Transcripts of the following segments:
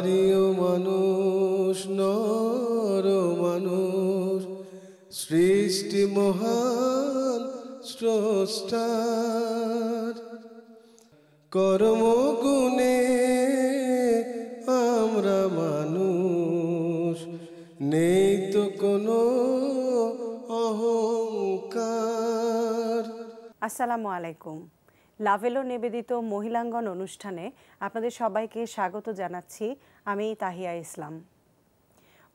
নারীও মানুষ নর মানুষ সৃষ্টি মহান স্রষ্টার কর্ম গুণে আমরা মানুষ নেই তো কোনো অহংকার আসসালামু আলাইকুম লাভেলো নিবেদিত মহিলাঙ্গন অনুষ্ঠানে আপনাদের সবাইকে স্বাগত জানাচ্ছি আমি তাহিয়া ইসলাম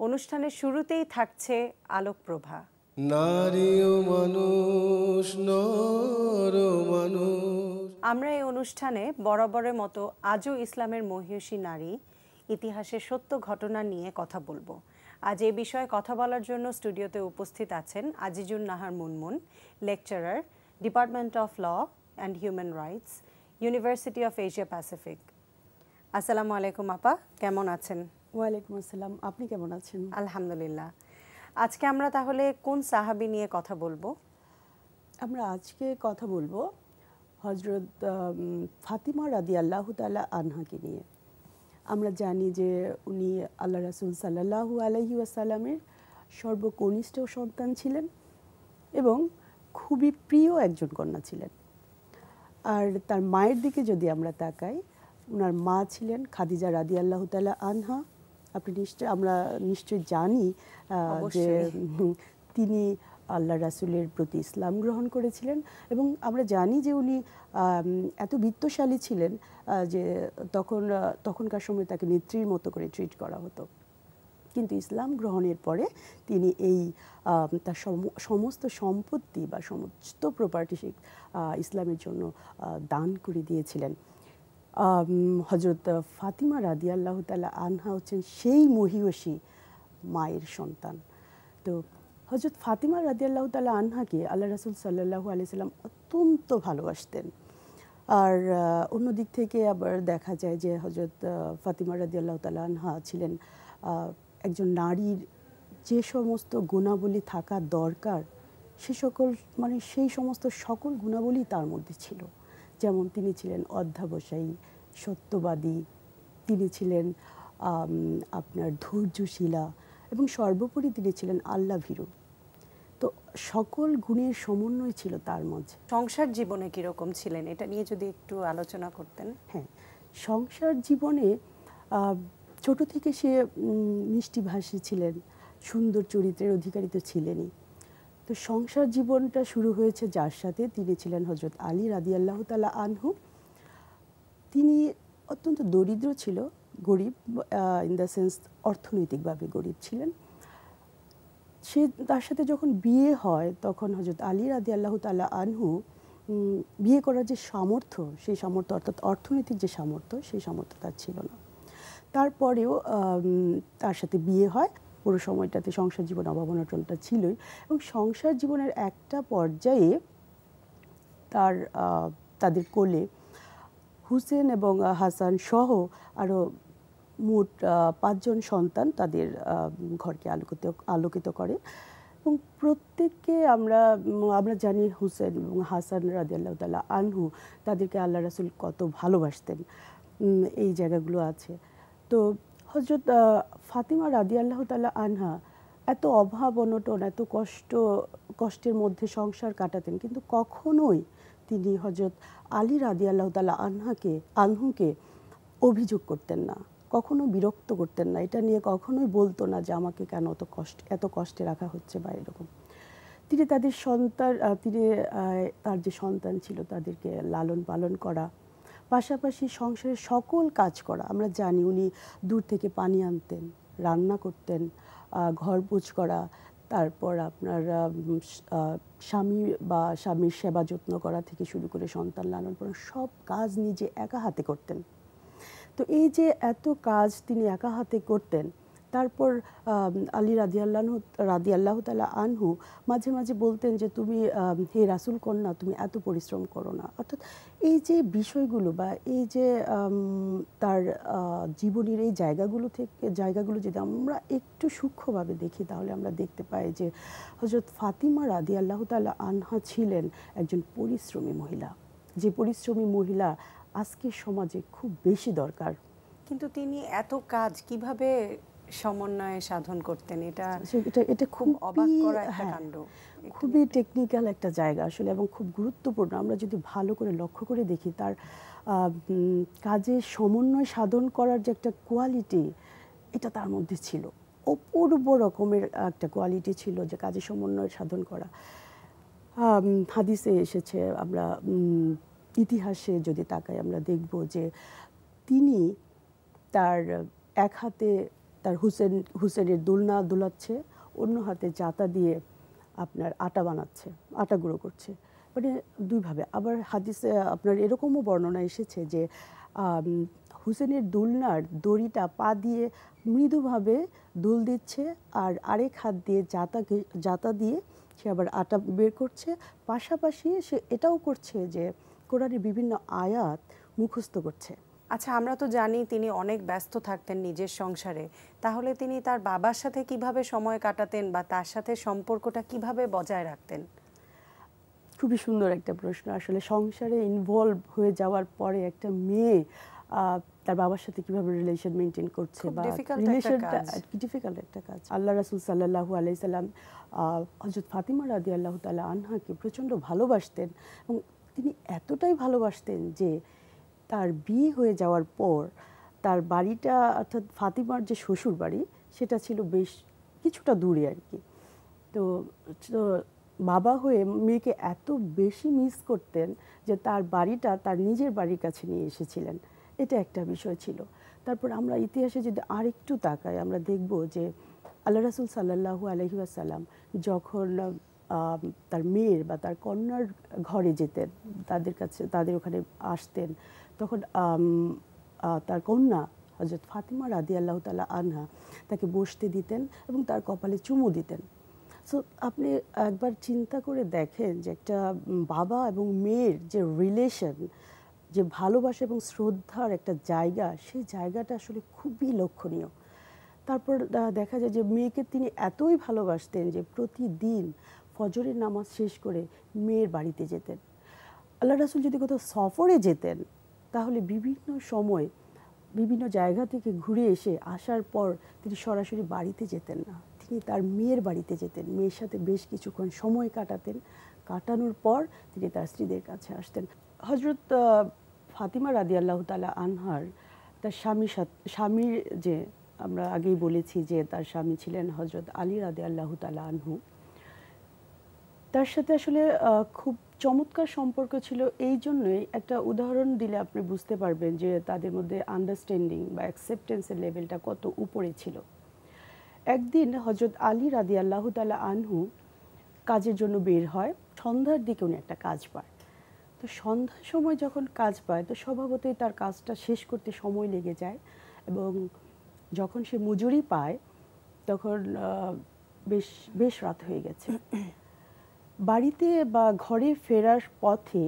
অনুষ্ঠানের শুরুতেই থাকছে আলোকপ্রভা নারী ও মানুষ মানুষ আমরা এই অনুষ্ঠানে বরাবরের মতো আজও ইসলামের মহিষী নারী ইতিহাসের সত্য ঘটনা নিয়ে কথা বলবো আজ এ বিষয়ে কথা বলার জন্য স্টুডিওতে উপস্থিত আছেন Azizun Nahar Munmun lecturer department of law and human rights university of Asia Pacific আসসালামু আলাইকুম আপা কেমন আছেন ওয়ালাইকুম আসসালাম আপনি কেমন আছেন আলহামদুলিল্লাহ আজকে আমরা তাহলে কোন সাহাবি নিয়ে কথা বলবো আমরা আজকে কথা বলবো হজরত ফাতিমা রাদি আল্লাহ তালা আনহাকে নিয়ে আমরা জানি যে উনি আল্লাহ রাসুল সাল্লাহ আলহি আসাল্লামের সর্বকনিষ্ঠ সন্তান ছিলেন এবং খুবই প্রিয় একজন কন্যা ছিলেন আর তার মায়ের দিকে যদি আমরা তাকাই ওনার মা ছিলেন খাদিজা রাদি আল্লাহ তালা আনহা আপনি নিশ্চয় আমরা নিশ্চয় জানি যে তিনি আল্লাহ রাসুলের প্রতি ইসলাম গ্রহণ করেছিলেন এবং আমরা জানি যে উনি এত বিত্তশালী ছিলেন যে তখন তখনকার সময় তাকে নেত্রীর মতো করে ট্রিট করা হতো কিন্তু ইসলাম গ্রহণের পরে তিনি এই তার সমস্ত সম্পত্তি বা সমস্ত প্রপার্টি ইসলামের জন্য দান করে দিয়েছিলেন হজরত ফাতিমা রাদি আল্লাহ তালা আনহা হচ্ছেন সেই মহিয়সী মায়ের সন্তান তো হজরত ফাতিমা রাদি আল্লাহ তালা আনহাকে আল্লাহ রাসুল সাল্লাহু আলি সাল্লাম অত্যন্ত ভালোবাসতেন আর অন্য দিক থেকে আবার দেখা যায় যে হজরত ফাতিমা রাদি আল্লাহ তালা আনহা ছিলেন একজন নারীর যে সমস্ত গুণাবলী থাকা দরকার সে সকল মানে সেই সমস্ত সকল গুণাবলী তার মধ্যে ছিল যেমন তিনি ছিলেন অধ্যাবসায়ী সত্যবাদী তিনি ছিলেন আপনার ধৈর্যশীলা এবং সর্বোপরি তিনি ছিলেন আল্লা ভীরু তো সকল গুণের সমন্বয় ছিল তার মধ্যে সংসার জীবনে কীরকম ছিলেন এটা নিয়ে যদি একটু আলোচনা করতেন হ্যাঁ সংসার জীবনে ছোট থেকে সে মিষ্টিভাষী ছিলেন সুন্দর চরিত্রের অধিকারী তো ছিলেনই তো সংসার জীবনটা শুরু হয়েছে যার সাথে তিনি ছিলেন হজরত আলী আল্লাহ তালা আনহু তিনি অত্যন্ত দরিদ্র ছিল গরিব ইন দ্য সেন্স অর্থনৈতিকভাবে গরিব ছিলেন সে তার সাথে যখন বিয়ে হয় তখন হজরত আলী রাদি আল্লাহ তাল্লাহ আনহু বিয়ে করার যে সামর্থ্য সেই সামর্থ্য অর্থাৎ অর্থনৈতিক যে সামর্থ্য সেই সামর্থ্য তার ছিল না তারপরেও তার সাথে বিয়ে হয় পুরো সময়টাতে সংসার জীবন অভাবনাটনটা ছিলই এবং সংসার জীবনের একটা পর্যায়ে তার তাদের কোলে হুসেন এবং হাসান সহ আরও মোট পাঁচজন সন্তান তাদের ঘরকে আলোকিত আলোকিত করে এবং প্রত্যেককে আমরা আমরা জানি হুসেন এবং হাসান আল্লাহ তাল্লাহ আনহু তাদেরকে আল্লাহ রাসুল কত ভালোবাসতেন এই জায়গাগুলো আছে তো হজরত ফাতিমা রাদি আল্লাহ তালা আনহা এত অভাব অনটন এত কষ্ট কষ্টের মধ্যে সংসার কাটাতেন কিন্তু কখনোই তিনি হজরত আলী রাদি আল্লাহ তালা আনহাকে আনহুকে অভিযোগ করতেন না কখনো বিরক্ত করতেন না এটা নিয়ে কখনোই বলতো না যে আমাকে কেন অত কষ্ট এত কষ্টে রাখা হচ্ছে বা এরকম তিনি তাদের সন্তান তিনি তার যে সন্তান ছিল তাদেরকে লালন পালন করা পাশাপাশি সংসারের সকল কাজ করা আমরা জানি উনি দূর থেকে পানি আনতেন রান্না করতেন ঘর পুজ করা তারপর আপনার স্বামী বা স্বামীর সেবা যত্ন করা থেকে শুরু করে সন্তান লালন পালন সব কাজ নিজে একা হাতে করতেন তো এই যে এত কাজ তিনি একা হাতে করতেন তারপর আলী রাদিয়াল্লাহ আল্লাহ তালা আনহু মাঝে মাঝে বলতেন যে তুমি হে রাসুল কন্যা তুমি এত পরিশ্রম করো না অর্থাৎ এই যে বিষয়গুলো বা এই যে তার জীবনের এই জায়গাগুলো থেকে জায়গাগুলো যদি আমরা একটু সূক্ষ্মভাবে দেখি তাহলে আমরা দেখতে পাই যে হজরত ফাতিমা রাদি আল্লাহ তালা আনহা ছিলেন একজন পরিশ্রমী মহিলা যে পরিশ্রমী মহিলা আজকের সমাজে খুব বেশি দরকার কিন্তু তিনি এত কাজ কিভাবে সমন্বয় সাধন করতেন এটা আচ্ছা, আচ্ছা, এটা এটা খুব অবাক করা একটা হ্যাঁ, কাণ্ড খুবই টেকনিক্যাল একটা জায়গা আসলে এবং খুব গুরুত্বপূর্ণ আমরা যদি ভালো করে লক্ষ্য করে দেখি তার কাজে সমন্বয় সাধন করার যে একটা কোয়ালিটি এটা তার মধ্যে ছিল অপূর্ব রকমের একটা কোয়ালিটি ছিল যে কাজে সমন্বয় সাধন করা হাদিসে এসেছে আমরা ইতিহাসে যদি তাকাই আমরা দেখব যে তিনি তার এক হাতে তার হুসেন হুসেনের দুলনা দুলাচ্ছে অন্য হাতে জাতা দিয়ে আপনার আটা বানাচ্ছে আটা গুঁড়ো করছে মানে দুইভাবে আবার হাদিসে আপনার এরকমও বর্ণনা এসেছে যে হুসেনের দুলনার দড়িটা পা দিয়ে মৃদুভাবে দুল দিচ্ছে আর আরেক হাত দিয়ে জাতাকে জাতা দিয়ে সে আবার আটা বের করছে পাশাপাশি সে এটাও করছে যে কোরআনের বিভিন্ন আয়াত মুখস্থ করছে আচ্ছা আমরা তো জানি তিনি অনেক ব্যস্ত থাকতেন নিজের সংসারে তাহলে তিনি তার বাবার সাথে কিভাবে সময় কাটাতেন বা তার সাথে সম্পর্কটা কিভাবে বজায় রাখতেন খুবই সুন্দর একটা প্রশ্ন আসলে সংসারে ইনভলভ হয়ে যাওয়ার পরে একটা মেয়ে তার বাবার সাথে কিভাবে রিলেশন মেনটেন করছে বা রিলেশনটা ডিফিকাল্ট একটা কাজ আল্লাহ রাসুল সাল্লাহ আলাই সাল্লাম হজরত ফাতিমা রাদি আল্লাহ তালা আনহাকে প্রচণ্ড ভালোবাসতেন এবং তিনি এতটাই ভালোবাসতেন যে তার বিয়ে হয়ে যাওয়ার পর তার বাড়িটা অর্থাৎ ফাতিমার যে শ্বশুর বাড়ি সেটা ছিল বেশ কিছুটা দূরে আর কি তো বাবা হয়ে মেয়েকে এত বেশি মিস করতেন যে তার বাড়িটা তার নিজের বাড়ির কাছে নিয়ে এসেছিলেন এটা একটা বিষয় ছিল তারপর আমরা ইতিহাসে যদি আরেকটু তাকাই আমরা দেখব যে আল্লাহ রাসুল সাল্লাহু আলহিউসাল্লাম যখন তার মেয়ের বা তার কন্যার ঘরে যেতেন তাদের কাছে তাদের ওখানে আসতেন তখন তার কন্যা হজরত ফাতিমা রাদি আল্লাহ তালা আনহা তাকে বসতে দিতেন এবং তার কপালে চুমু দিতেন সো আপনি একবার চিন্তা করে দেখেন যে একটা বাবা এবং মেয়ের যে রিলেশন যে ভালোবাসা এবং শ্রদ্ধার একটা জায়গা সেই জায়গাটা আসলে খুবই লক্ষণীয় তারপর দেখা যায় যে মেয়েকে তিনি এতই ভালোবাসতেন যে প্রতিদিন ফজরের নামাজ শেষ করে মেয়ের বাড়িতে যেতেন আল্লাহ রাসুল যদি কোথাও সফরে যেতেন তাহলে বিভিন্ন সময় বিভিন্ন জায়গা থেকে ঘুরে এসে আসার পর তিনি সরাসরি বাড়িতে যেতেন না তিনি তার মেয়ের বাড়িতে যেতেন মেয়ের সাথে বেশ কিছুক্ষণ সময় কাটাতেন কাটানোর পর তিনি তার স্ত্রীদের কাছে আসতেন হজরত ফাতিমা রাদি আল্লাহ তালা আনহার তার স্বামীর স্বামীর যে আমরা আগেই বলেছি যে তার স্বামী ছিলেন হজরত আলী রাদে আল্লাহ তালা আনহু তার সাথে আসলে খুব চমৎকার সম্পর্ক ছিল এই জন্যই একটা উদাহরণ দিলে আপনি বুঝতে পারবেন যে তাদের মধ্যে আন্ডারস্ট্যান্ডিং বা অ্যাকসেপ্টেন্সের লেভেলটা কত উপরে ছিল একদিন হজরত আলী রাদি আল্লাহ তালা আনহু কাজের জন্য বের হয় সন্ধ্যার দিকে উনি একটা কাজ পায় তো সন্ধ্যার সময় যখন কাজ পায় তো স্বভাবতই তার কাজটা শেষ করতে সময় লেগে যায় এবং যখন সে মজুরি পায় তখন বেশ বেশ রাত হয়ে গেছে বাড়িতে বা ঘরে ফেরার পথে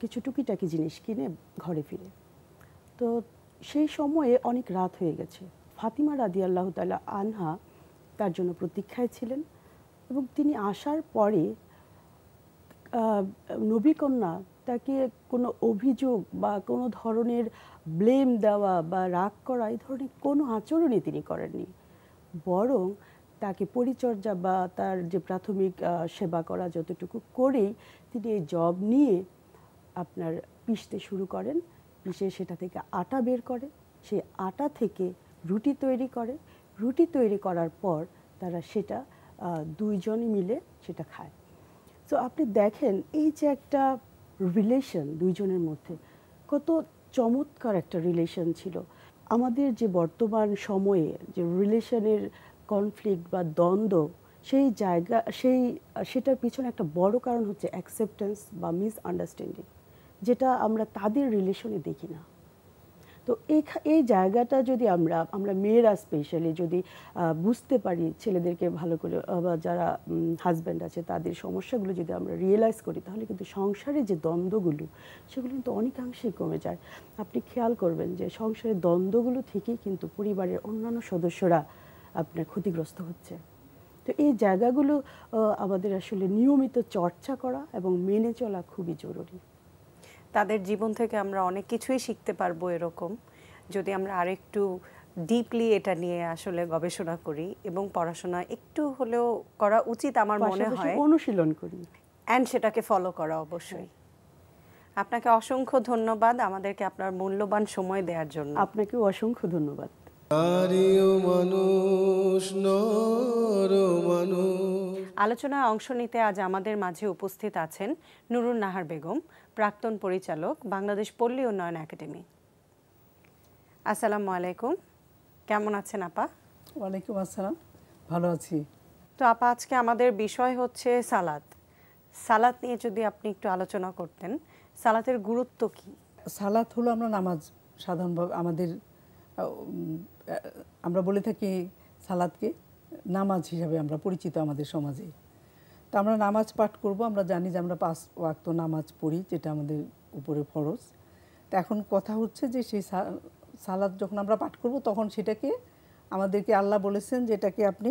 কিছু টুকিটাকি জিনিস কিনে ঘরে ফিরে তো সেই সময়ে অনেক রাত হয়ে গেছে ফাতিমা রাদি আল্লাহ তালা আনহা তার জন্য প্রতীক্ষায় ছিলেন এবং তিনি আসার পরে নবীকন্যা তাকে কোনো অভিযোগ বা কোনো ধরনের ব্লেম দেওয়া বা রাগ করা এই ধরনের কোনো আচরণই তিনি করেননি বরং তাকে পরিচর্যা বা তার যে প্রাথমিক সেবা করা যতটুকু করেই তিনি এই জব নিয়ে আপনার পিষতে শুরু করেন পিষে সেটা থেকে আটা বের করে সে আটা থেকে রুটি তৈরি করে রুটি তৈরি করার পর তারা সেটা দুইজনই মিলে সেটা খায় তো আপনি দেখেন এই যে একটা রিলেশন দুইজনের মধ্যে কত চমৎকার একটা রিলেশন ছিল আমাদের যে বর্তমান সময়ে যে রিলেশনের কনফ্লিক্ট বা দ্বন্দ্ব সেই জায়গা সেই সেটার পিছনে একটা বড় কারণ হচ্ছে অ্যাকসেপ্টেন্স বা মিসআন্ডারস্ট্যান্ডিং যেটা আমরা তাদের রিলেশনে দেখি না তো এই জায়গাটা যদি আমরা আমরা মেয়েরা স্পেশালি যদি বুঝতে পারি ছেলেদেরকে ভালো করে বা যারা হাজব্যান্ড আছে তাদের সমস্যাগুলো যদি আমরা রিয়েলাইজ করি তাহলে কিন্তু সংসারে যে দ্বন্দ্বগুলো সেগুলো কিন্তু অনেকাংশেই কমে যায় আপনি খেয়াল করবেন যে সংসারের দ্বন্দ্বগুলো থেকেই কিন্তু পরিবারের অন্যান্য সদস্যরা আপনার ক্ষতিগ্রস্ত হচ্ছে তো এই জায়গাগুলো আমাদের আসলে নিয়মিত চর্চা করা এবং মেনে চলা খুবই জরুরি তাদের জীবন থেকে আমরা অনেক কিছুই শিখতে পারবো এরকম যদি আমরা আরেকটু ডিপলি এটা নিয়ে আসলে গবেষণা করি এবং পড়াশোনা একটু হলেও করা উচিত আমার মনে হয় অনুশীলন করি অ্যান্ড সেটাকে ফলো করা অবশ্যই আপনাকে অসংখ্য ধন্যবাদ আমাদেরকে আপনার মূল্যবান সময় দেওয়ার জন্য আপনাকেও অসংখ্য ধন্যবাদ আলোচনায় অংশ নিতে আজ আমাদের মাঝে উপস্থিত আছেন নুরুন নাহার বেগম প্রাক্তন পরিচালক বাংলাদেশ পল্লী উন্নয়ন একাডেমি আসসালামু আলাইকুম কেমন আছেন আপা ওয়ালাইকুম আসসালাম ভালো আছি তো আপা আজকে আমাদের বিষয় হচ্ছে সালাদ সালাত নিয়ে যদি আপনি একটু আলোচনা করতেন সালাতের গুরুত্ব কি সালাত হলো আমরা নামাজ সাধারণভাবে আমাদের আমরা বলে থাকি সালাদকে নামাজ হিসাবে আমরা পরিচিত আমাদের সমাজে তো আমরা নামাজ পাঠ করব আমরা জানি যে আমরা পাঁচ ওয়াক্ত নামাজ পড়ি যেটা আমাদের উপরে ফরজ তো এখন কথা হচ্ছে যে সেই সালাদ যখন আমরা পাঠ করব তখন সেটাকে আমাদেরকে আল্লাহ বলেছেন যেটাকে আপনি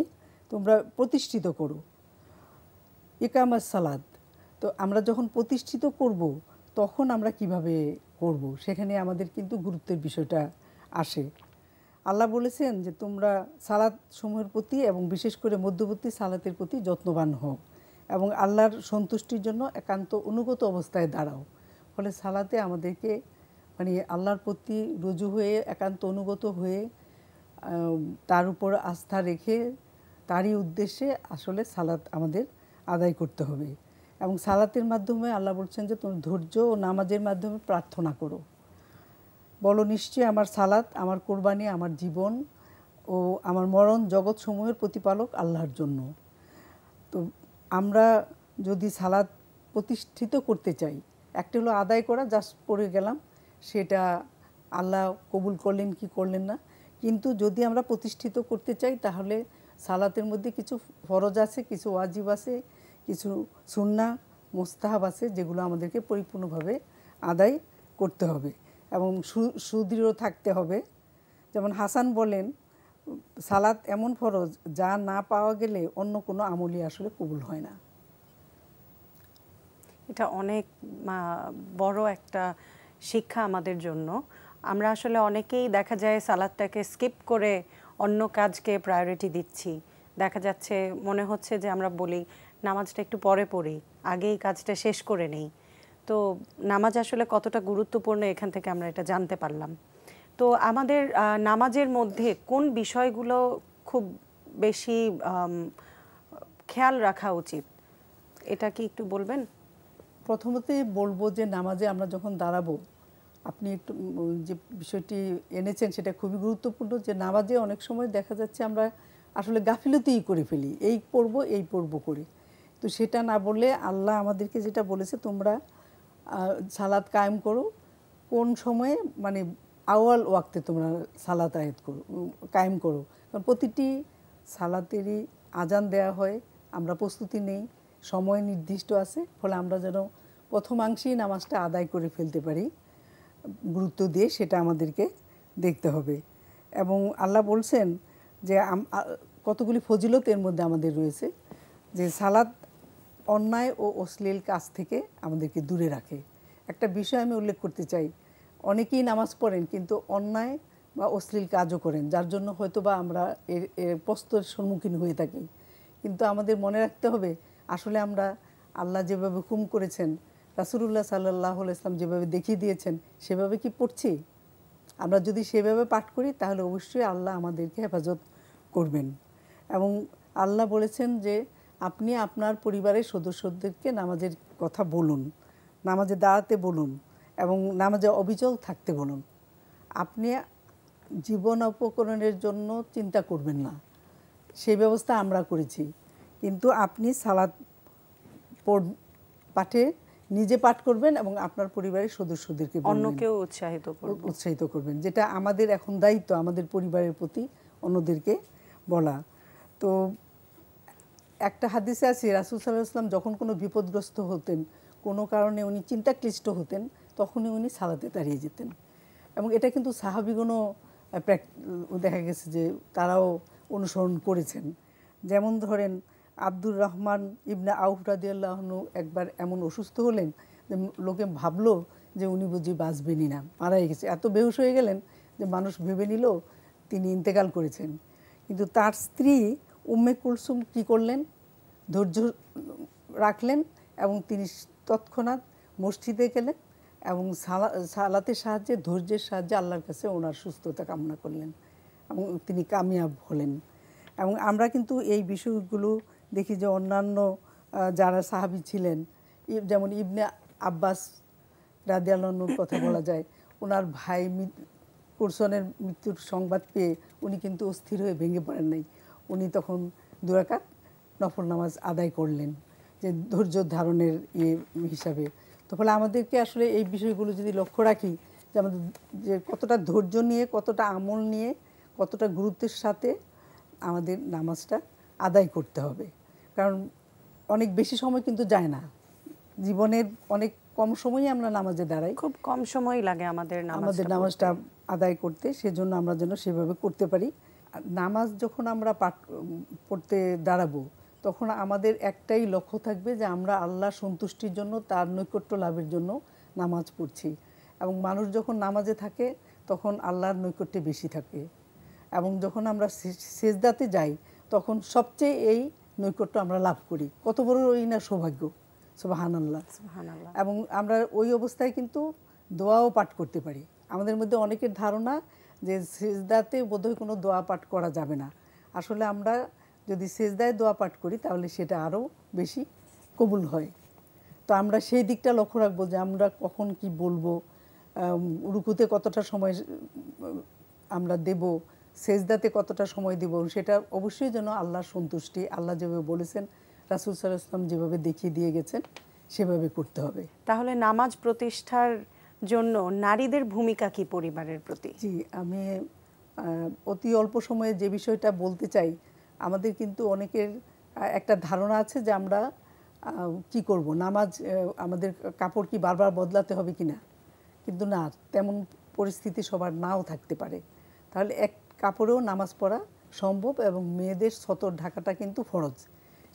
তোমরা প্রতিষ্ঠিত করো একামাজ সালাদ তো আমরা যখন প্রতিষ্ঠিত করব তখন আমরা কিভাবে করব সেখানে আমাদের কিন্তু গুরুত্বের বিষয়টা আসে আল্লাহ বলেছেন যে তোমরা সালাদ সমূহের প্রতি এবং বিশেষ করে মধ্যবর্তী সালাতের প্রতি যত্নবান হও এবং আল্লাহর সন্তুষ্টির জন্য একান্ত অনুগত অবস্থায় দাঁড়াও ফলে সালাতে আমাদেরকে মানে আল্লাহর প্রতি রুজু হয়ে একান্ত অনুগত হয়ে তার উপর আস্থা রেখে তারই উদ্দেশ্যে আসলে সালাত আমাদের আদায় করতে হবে এবং সালাতের মাধ্যমে আল্লাহ বলছেন যে তুমি ধৈর্য ও নামাজের মাধ্যমে প্রার্থনা করো বলো নিশ্চয় আমার সালাত আমার কোরবানি আমার জীবন ও আমার মরণ জগৎ সমূহের প্রতিপালক আল্লাহর জন্য তো আমরা যদি সালাদ প্রতিষ্ঠিত করতে চাই একটা হলো আদায় করা জাস্ট পড়ে গেলাম সেটা আল্লাহ কবুল করলেন কি করলেন না কিন্তু যদি আমরা প্রতিষ্ঠিত করতে চাই তাহলে সালাতের মধ্যে কিছু ফরজ আছে কিছু ওয়াজিব আছে কিছু সুন্না মোস্তাহাব আছে যেগুলো আমাদেরকে পরিপূর্ণভাবে আদায় করতে হবে এবং সুদৃঢ় থাকতে হবে যেমন হাসান বলেন সালাত এমন ফরজ যা না পাওয়া গেলে অন্য কোনো আমলি আসলে কবুল হয় না এটা অনেক বড় একটা শিক্ষা আমাদের জন্য আমরা আসলে অনেকেই দেখা যায় সালাদটাকে স্কিপ করে অন্য কাজকে প্রায়োরিটি দিচ্ছি দেখা যাচ্ছে মনে হচ্ছে যে আমরা বলি নামাজটা একটু পরে পড়ি আগে এই কাজটা শেষ করে নেই তো নামাজ আসলে কতটা গুরুত্বপূর্ণ এখান থেকে আমরা এটা জানতে পারলাম তো আমাদের নামাজের মধ্যে কোন বিষয়গুলো খুব বেশি খেয়াল রাখা উচিত এটা কি একটু বলবেন প্রথমতে বলবো যে নামাজে আমরা যখন দাঁড়াবো আপনি একটু যে বিষয়টি এনেছেন সেটা খুবই গুরুত্বপূর্ণ যে নামাজে অনেক সময় দেখা যাচ্ছে আমরা আসলে গাফিলতিই করে ফেলি এই পড়ব এই পড়ব করে তো সেটা না বললে আল্লাহ আমাদেরকে যেটা বলেছে তোমরা সালাদ কায়েম করো কোন সময়ে মানে আওয়াল ওয়াক্তে তোমরা সালাত আয়াত করো কায়েম করো কারণ প্রতিটি সালাতেরই আজান দেয়া হয় আমরা প্রস্তুতি নেই সময় নির্দিষ্ট আছে ফলে আমরা যেন প্রথমাংশেই নামাজটা আদায় করে ফেলতে পারি গুরুত্ব দিয়ে সেটা আমাদেরকে দেখতে হবে এবং আল্লাহ বলছেন যে কতগুলি ফজিলত এর মধ্যে আমাদের রয়েছে যে সালাদ অন্যায় ও অশ্লীল কাজ থেকে আমাদেরকে দূরে রাখে একটা বিষয় আমি উল্লেখ করতে চাই অনেকেই নামাজ পড়েন কিন্তু অন্যায় বা অশ্লীল কাজও করেন যার জন্য হয়তো বা আমরা এর এর প্রস্তর সম্মুখীন হয়ে থাকি কিন্তু আমাদের মনে রাখতে হবে আসলে আমরা আল্লাহ যেভাবে হুকুম করেছেন রাসুলুল্লাহ সাল্লাহ ইসলাম যেভাবে দেখিয়ে দিয়েছেন সেভাবে কি পড়ছি আমরা যদি সেভাবে পাঠ করি তাহলে অবশ্যই আল্লাহ আমাদেরকে হেফাজত করবেন এবং আল্লাহ বলেছেন যে আপনি আপনার পরিবারের সদস্যদেরকে নামাজের কথা বলুন নামাজে দাঁড়াতে বলুন এবং নামাজে অবিচল থাকতে বলুন আপনি জীবন অপকরণের জন্য চিন্তা করবেন না সেই ব্যবস্থা আমরা করেছি কিন্তু আপনি সালাদ পাঠে নিজে পাঠ করবেন এবং আপনার পরিবারের সদস্যদেরকে অন্যকেও উৎসাহিত উৎসাহিত করবেন যেটা আমাদের এখন দায়িত্ব আমাদের পরিবারের প্রতি অন্যদেরকে বলা তো একটা হাদিসে আছে রাসুল সাল্লাহ যখন কোনো বিপদগ্রস্ত হতেন কোনো কারণে উনি চিন্তাক্লিষ্ট হতেন তখনই উনি সালাতে দাঁড়িয়ে যেতেন এবং এটা কিন্তু সাহাবিগণও দেখা গেছে যে তারাও অনুসরণ করেছেন যেমন ধরেন আব্দুর রহমান ইবনা আউফ রাদিয়াল্লাহনু একবার এমন অসুস্থ হলেন যে লোকে ভাবলো যে উনি বুঝি বাঁচবেনই না মারাই গেছে এত বেহুশ হয়ে গেলেন যে মানুষ ভেবে নিল তিনি ইন্তেকাল করেছেন কিন্তু তার স্ত্রী উম্মে কুলসুম কী করলেন ধৈর্য রাখলেন এবং তিনি তৎক্ষণাৎ মসজিদে গেলেন এবং সালা সালাতের সাহায্যে ধৈর্যের সাহায্যে আল্লাহর কাছে ওনার সুস্থতা কামনা করলেন এবং তিনি কামিয়াব হলেন এবং আমরা কিন্তু এই বিষয়গুলো দেখি যে অন্যান্য যারা সাহাবি ছিলেন যেমন ইবনে আব্বাস রাদিয়ালনুর কথা বলা যায় ওনার ভাই কুরসনের মৃত্যুর সংবাদ পেয়ে উনি কিন্তু অস্থির হয়ে ভেঙে পড়েন নাই উনি তখন দুরাকাত নফল নামাজ আদায় করলেন যে ধৈর্য ধারণের ইয়ে হিসাবে তো ফলে আমাদেরকে আসলে এই বিষয়গুলো যদি লক্ষ্য রাখি যে আমাদের যে কতটা ধৈর্য নিয়ে কতটা আমল নিয়ে কতটা গুরুত্বের সাথে আমাদের নামাজটা আদায় করতে হবে কারণ অনেক বেশি সময় কিন্তু যায় না জীবনের অনেক কম সময়ই আমরা নামাজে দাঁড়াই খুব কম সময় লাগে আমাদের আমাদের নামাজটা আদায় করতে সেজন্য আমরা যেন সেভাবে করতে পারি নামাজ যখন আমরা পাঠ পড়তে দাঁড়াবো তখন আমাদের একটাই লক্ষ্য থাকবে যে আমরা আল্লাহ সন্তুষ্টির জন্য তার নৈকট্য লাভের জন্য নামাজ পড়ছি এবং মানুষ যখন নামাজে থাকে তখন আল্লাহর নৈকট্যে বেশি থাকে এবং যখন আমরা সেজদাতে যাই তখন সবচেয়ে এই নৈকট্য আমরা লাভ করি কত বড় ওই না সৌভাগ্য সুবাহানাল্লাহ এবং আমরা ওই অবস্থায় কিন্তু দোয়াও পাঠ করতে পারি আমাদের মধ্যে অনেকের ধারণা যে সেজদাতে বোধহয় কোনো দোয়া পাঠ করা যাবে না আসলে আমরা যদি সেজদায় দোয়া পাঠ করি তাহলে সেটা আরও বেশি কবুল হয় তো আমরা সেই দিকটা লক্ষ্য রাখবো যে আমরা কখন কি বলবো রুকুতে কতটা সময় আমরা দেব সেজদাতে কতটা সময় দেব সেটা অবশ্যই যেন আল্লাহ সন্তুষ্টি আল্লাহ যেভাবে বলেছেন রাসুল সাল্লাহ ইসলাম যেভাবে দেখিয়ে দিয়ে গেছেন সেভাবে করতে হবে তাহলে নামাজ প্রতিষ্ঠার জন্য নারীদের ভূমিকা কি পরিবারের প্রতি জি আমি অতি অল্প সময়ে যে বিষয়টা বলতে চাই আমাদের কিন্তু অনেকের একটা ধারণা আছে যে আমরা কি করব নামাজ আমাদের কাপড় কি বারবার বদলাতে হবে কি না কিন্তু না তেমন পরিস্থিতি সবার নাও থাকতে পারে তাহলে এক কাপড়েও নামাজ পড়া সম্ভব এবং মেয়েদের সতর ঢাকাটা কিন্তু ফরজ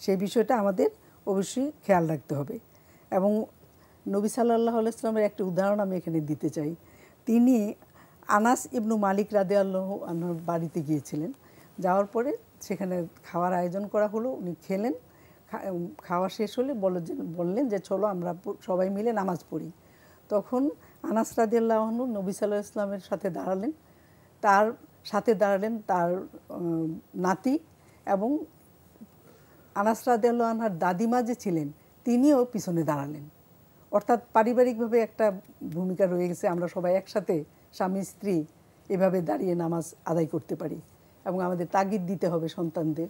সেই বিষয়টা আমাদের অবশ্যই খেয়াল রাখতে হবে এবং নবী সাল্লাহ ইসলামের একটি উদাহরণ আমি এখানে দিতে চাই তিনি আনাস ইবনু মালিক রাদে আল্লাহ আনার বাড়িতে গিয়েছিলেন যাওয়ার পরে সেখানে খাওয়ার আয়োজন করা হলো উনি খেলেন খাওয়া শেষ হলে বল বললেন যে চলো আমরা সবাই মিলে নামাজ পড়ি তখন আনাস রাদিয়াল্লাহনু নবী সাল্লাহ ইসলামের সাথে দাঁড়ালেন তার সাথে দাঁড়ালেন তার নাতি এবং আনাস রাদে আল্লাহ আনহার দাদিমা যে ছিলেন তিনিও পিছনে দাঁড়ালেন অর্থাৎ পারিবারিকভাবে একটা ভূমিকা রয়ে গেছে আমরা সবাই একসাথে স্বামী স্ত্রী এভাবে দাঁড়িয়ে নামাজ আদায় করতে পারি এবং আমাদের তাগিদ দিতে হবে সন্তানদের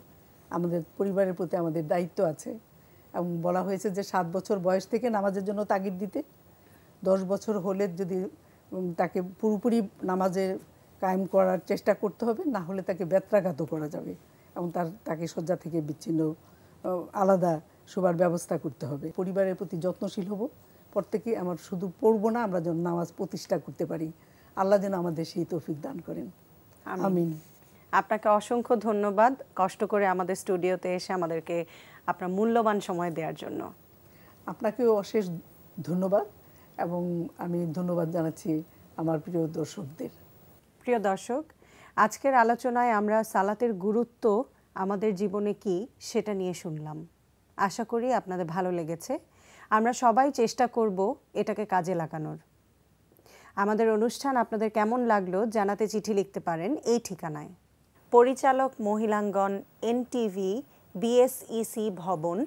আমাদের পরিবারের প্রতি আমাদের দায়িত্ব আছে এবং বলা হয়েছে যে সাত বছর বয়স থেকে নামাজের জন্য তাগিদ দিতে দশ বছর হলে যদি তাকে পুরোপুরি নামাজের কায়েম করার চেষ্টা করতে হবে না হলে তাকে ব্যত্রাঘাত করা যাবে এবং তার তাকে শয্যা থেকে বিচ্ছিন্ন আলাদা শোবার ব্যবস্থা করতে হবে পরিবারের প্রতি যত্নশীল হবো প্রত্যেকে আমার শুধু পড়বো না আমরা যেন নামাজ প্রতিষ্ঠা করতে পারি আল্লাহ যেন আমাদের সেই তৌফিক দান করেন আমিন আপনাকে অসংখ্য ধন্যবাদ কষ্ট করে আমাদের স্টুডিওতে এসে আমাদেরকে আপনার মূল্যবান সময় দেওয়ার জন্য আপনাকেও অশেষ ধন্যবাদ এবং আমি ধন্যবাদ জানাচ্ছি আমার প্রিয় দর্শকদের প্রিয় দর্শক আজকের আলোচনায় আমরা সালাতের গুরুত্ব আমাদের জীবনে কি সেটা নিয়ে শুনলাম আশা করি আপনাদের ভালো লেগেছে আমরা সবাই চেষ্টা করব এটাকে কাজে লাগানোর আমাদের অনুষ্ঠান আপনাদের কেমন লাগলো জানাতে চিঠি লিখতে পারেন এই ঠিকানায় পরিচালক মহিলাঙ্গন এনটিভি বিএসইসি ভবন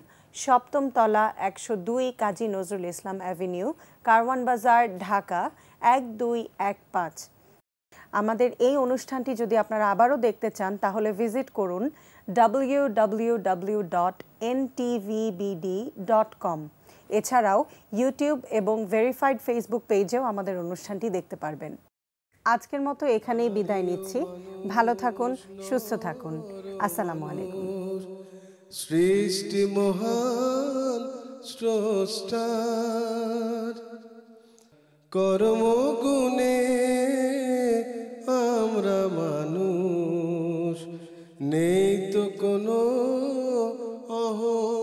সপ্তমতলা একশো দুই কাজী নজরুল ইসলাম অ্যাভিনিউ কারওয়ান বাজার ঢাকা এক দুই এক পাঁচ আমাদের এই অনুষ্ঠানটি যদি আপনারা আবারও দেখতে চান তাহলে ভিজিট করুন W W W dot NTVBD dot com এছাড়াও ইউটিউব এবং ভেরিফাইড ফেসবুক পেজেও আমাদের অনুষ্ঠানটি দেখতে পারবেন আজকের মতো এখানেই বিদায় নিচ্ছি ভালো থাকুন সুস্থ থাকুন আসসালামু আলাইকুম সৃষ্টি মহান স্রষ্টার কর্ম গুণে আমরা মানুষ নেই তো কোনো অহ